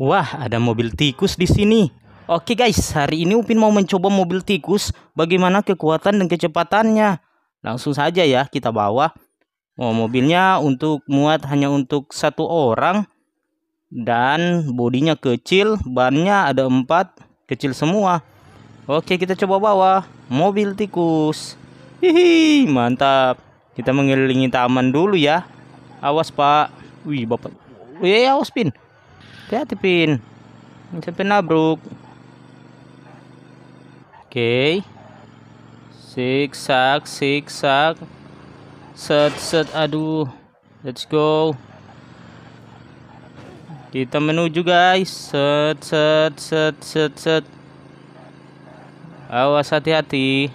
Wah, ada mobil tikus di sini. Oke guys, hari ini Upin mau mencoba mobil tikus, bagaimana kekuatan dan kecepatannya. Langsung saja ya kita bawa. Oh, mobilnya untuk muat hanya untuk satu orang dan bodinya kecil, bannya ada empat, kecil semua. Oke, kita coba bawa mobil tikus. Hihi, mantap. Kita mengelilingi taman dulu ya. Awas, Pak. Wih, Bapak. Wih, awas, Pin hati-hati pin sampai nabruk oke okay. siksa, set set aduh let's go kita menuju guys set set set set set awas hati-hati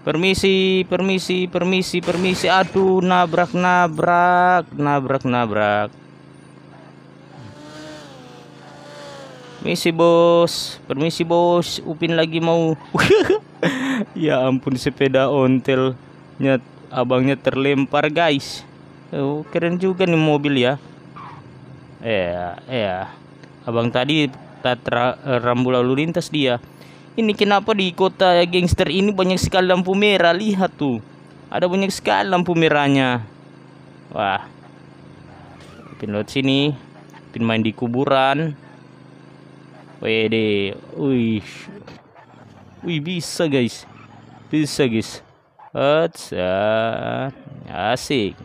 permisi permisi permisi permisi aduh nabrak nabrak nabrak nabrak Permisi bos, permisi bos, Upin lagi mau. ya ampun sepeda ontel, nyat abangnya terlempar guys. Oh, keren juga nih mobil ya. Ya, ya. Abang tadi tak eh, rambu lalu lintas dia. Ini kenapa di kota gangster ini banyak sekali lampu merah, lihat tuh. Ada banyak sekali lampu merahnya. Wah. Upin lewat sini. Upin main di kuburan. Wede. Wih. Wih bisa guys. Bisa guys. Atsa. Asik.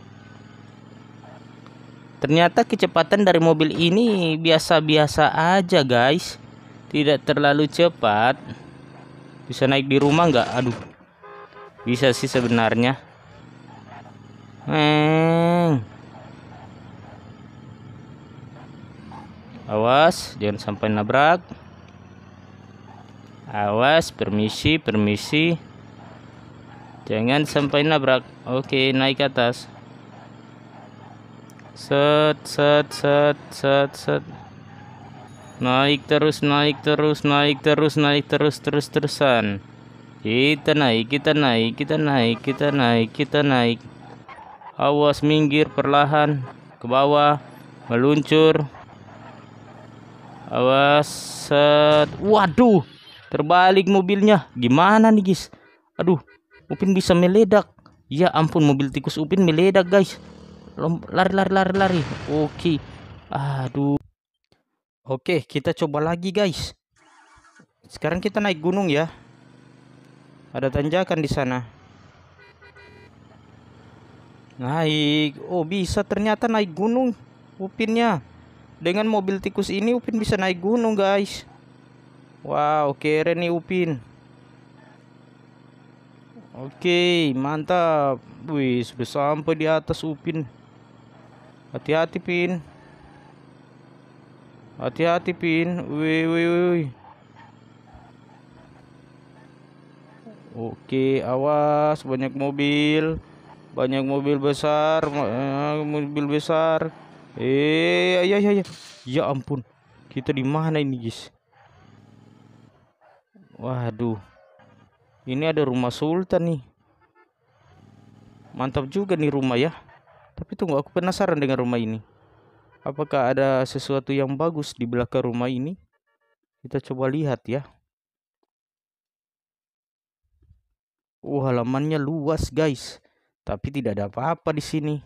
Ternyata kecepatan dari mobil ini biasa-biasa aja guys. Tidak terlalu cepat. Bisa naik di rumah nggak? Aduh. Bisa sih sebenarnya. Hmm. awas jangan sampai nabrak awas permisi permisi jangan sampai nabrak oke naik ke atas set set set set set naik terus naik terus naik terus naik terus terus terusan kita naik kita naik kita naik kita naik kita naik awas minggir perlahan ke bawah meluncur awas set waduh terbalik mobilnya gimana nih guys aduh Upin bisa meledak ya ampun mobil tikus Upin meledak guys lari lari lari lari oke aduh oke kita coba lagi guys sekarang kita naik gunung ya ada tanjakan di sana naik oh bisa ternyata naik gunung Upinnya dengan mobil tikus ini Upin bisa naik gunung guys. Wow keren nih Upin. Oke mantap. Wih sudah sampai di atas Upin. Hati-hati Pin. Hati-hati Pin. Wih wih wih. Oke awas banyak mobil. Banyak mobil besar. Eh, mobil besar. Eh, ya ya ya. Ya ampun. Kita di mana ini, guys? Waduh. Ini ada rumah sultan nih. Mantap juga nih rumah ya. Tapi tunggu aku penasaran dengan rumah ini. Apakah ada sesuatu yang bagus di belakang rumah ini? Kita coba lihat ya. Uh, halamannya luas, guys. Tapi tidak ada apa-apa di sini.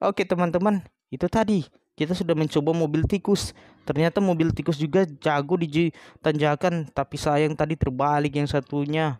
Oke, teman-teman. Itu tadi kita sudah mencoba mobil tikus. Ternyata mobil tikus juga jago di tanjakan tapi sayang tadi terbalik yang satunya.